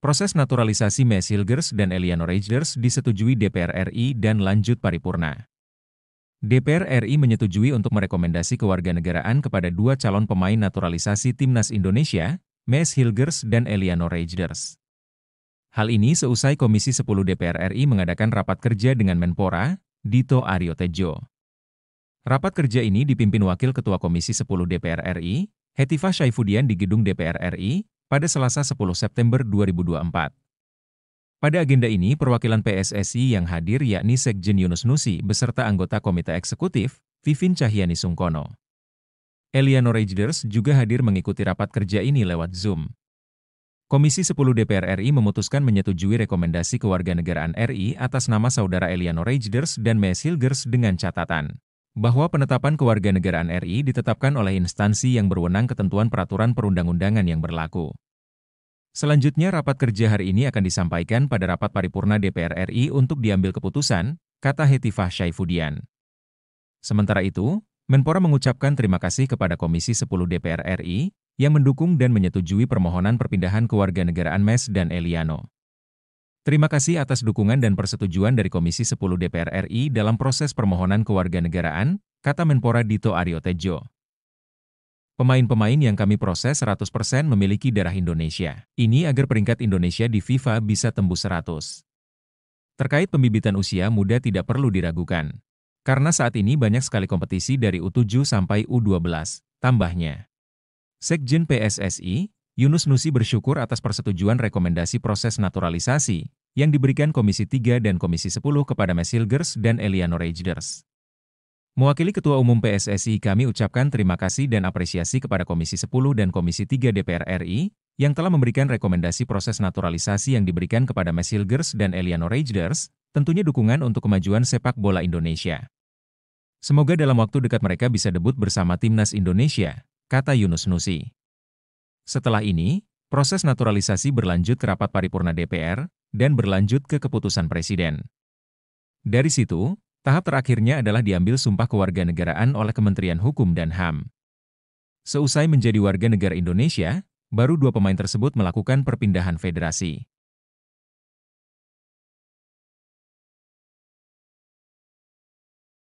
Proses naturalisasi Mes Hilgers dan Eleanor Reijers disetujui DPR RI dan lanjut paripurna. DPR RI menyetujui untuk merekomendasi kewarganegaraan kepada dua calon pemain naturalisasi Timnas Indonesia, Mes Hilgers dan Eleanor Reijers. Hal ini seusai Komisi 10 DPR RI mengadakan rapat kerja dengan Menpora, Dito Aryo Tejo. Rapat kerja ini dipimpin Wakil Ketua Komisi 10 DPR RI, Hetifah Syaifudian di Gedung DPR RI, pada Selasa 10 September 2024. Pada agenda ini, perwakilan PSSI yang hadir yakni Sekjen Yunus Nusi beserta anggota Komite Eksekutif, Vivin Cahyani Sungkono. Eliano Rejders juga hadir mengikuti rapat kerja ini lewat Zoom. Komisi 10 DPR RI memutuskan menyetujui rekomendasi kewarganegaraan RI atas nama saudara Eliano Rejders dan Mes Hilgers dengan catatan bahwa penetapan kewarganegaraan RI ditetapkan oleh instansi yang berwenang ketentuan peraturan perundang-undangan yang berlaku. Selanjutnya rapat kerja hari ini akan disampaikan pada rapat paripurna DPR RI untuk diambil keputusan, kata Hetifah Syaifudian. Sementara itu, Menpora mengucapkan terima kasih kepada Komisi 10 DPR RI yang mendukung dan menyetujui permohonan perpindahan kewarganegaraan Mes dan Eliano. Terima kasih atas dukungan dan persetujuan dari Komisi 10 DPR RI dalam proses permohonan kewarganegaraan, kata Menpora Dito Aryo Tejo. Pemain-pemain yang kami proses 100% memiliki darah Indonesia. Ini agar peringkat Indonesia di FIFA bisa tembus 100. Terkait pembibitan usia muda tidak perlu diragukan. Karena saat ini banyak sekali kompetisi dari U7 sampai U12, tambahnya. Sekjen PSSI, Yunus Nusi bersyukur atas persetujuan rekomendasi proses naturalisasi yang diberikan Komisi 3 dan Komisi 10 kepada Mesilgers dan Eleanor Rangers. Mewakili Ketua Umum PSSI kami ucapkan terima kasih dan apresiasi kepada Komisi 10 dan Komisi 3 DPR RI yang telah memberikan rekomendasi proses naturalisasi yang diberikan kepada Mes Hilgers dan Eliano Reijders, tentunya dukungan untuk kemajuan sepak bola Indonesia. Semoga dalam waktu dekat mereka bisa debut bersama Timnas Indonesia, kata Yunus Nusi. Setelah ini, proses naturalisasi berlanjut ke rapat paripurna DPR dan berlanjut ke keputusan Presiden. Dari situ, Tahap terakhirnya adalah diambil sumpah kewarganegaraan oleh Kementerian Hukum dan HAM. Seusai menjadi warga negara Indonesia, baru dua pemain tersebut melakukan perpindahan federasi.